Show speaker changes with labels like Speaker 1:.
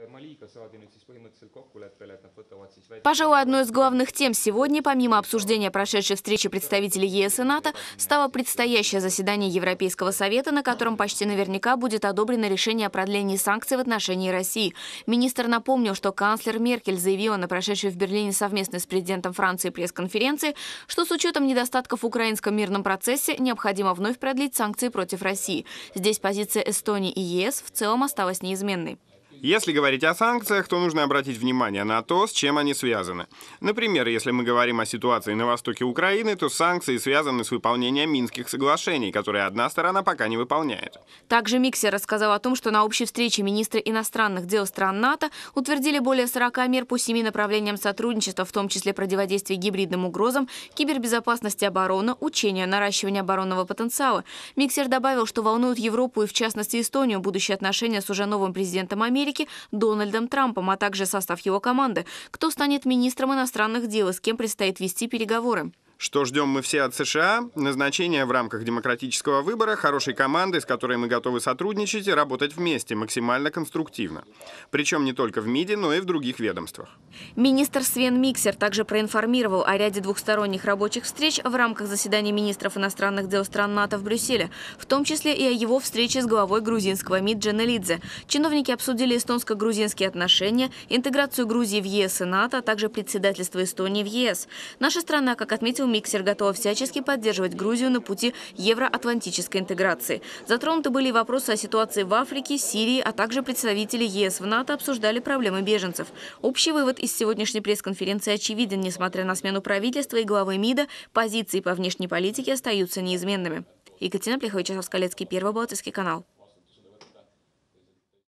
Speaker 1: Э,
Speaker 2: Пожалуй, одной из главных тем сегодня, помимо обсуждения прошедшей встречи представителей ЕС и НАТО, стало предстоящее заседание Европейского совета, на котором почти наверняка будет одобрено решение о продлении санкций в отношении России. Министр напомнил, что канцлер Меркель заявила на прошедшей в Берлине совместно с президентом Франции пресс-конференции, что с учетом недостатков в украинском мирном процессе необходимо вновь продлить санкции против России. Здесь позиция Эстонии и ЕС в целом осталась неизменной.
Speaker 1: Если говорить о санкциях, то нужно обратить внимание на то, с чем они связаны. Например, если мы говорим о ситуации на востоке Украины, то санкции связаны с выполнением Минских соглашений, которые одна сторона
Speaker 2: пока не выполняет. Также Миксер рассказал о том, что на общей встрече министры иностранных дел стран НАТО утвердили более 40 мер по семи направлениям сотрудничества, в том числе противодействие гибридным угрозам, кибербезопасности обороны, учения, наращивание оборонного потенциала. Миксер добавил, что волнуют Европу и, в частности, Эстонию будущие отношения с уже новым президентом Америки, Америки Дональдом Трампом, а также состав его команды, кто станет министром иностранных дел и с кем предстоит вести переговоры.
Speaker 1: Что ждем мы все от США? Назначение в рамках демократического выбора, хорошей команды, с которой мы готовы сотрудничать и работать вместе максимально конструктивно. Причем не только в МИДе, но и в других ведомствах.
Speaker 2: Министр Свен Миксер также проинформировал о ряде двухсторонних рабочих встреч в рамках заседания министров иностранных дел стран НАТО в Брюсселе, в том числе и о его встрече с главой грузинского МИД Джанелидзе. Чиновники обсудили эстонско-грузинские отношения, интеграцию Грузии в ЕС и НАТО, а также председательство Эстонии в ЕС. Наша страна, как отметил «Миксер» готова всячески поддерживать Грузию на пути евроатлантической интеграции. Затронуты были вопросы о ситуации в Африке, Сирии, а также представители ЕС в НАТО обсуждали проблемы беженцев. Общий вывод из сегодняшней пресс-конференции очевиден. Несмотря на смену правительства и главы МИДа, позиции по внешней политике остаются неизменными. Екатерина Плеховича, Соскалецкий, Первый Балтийский канал.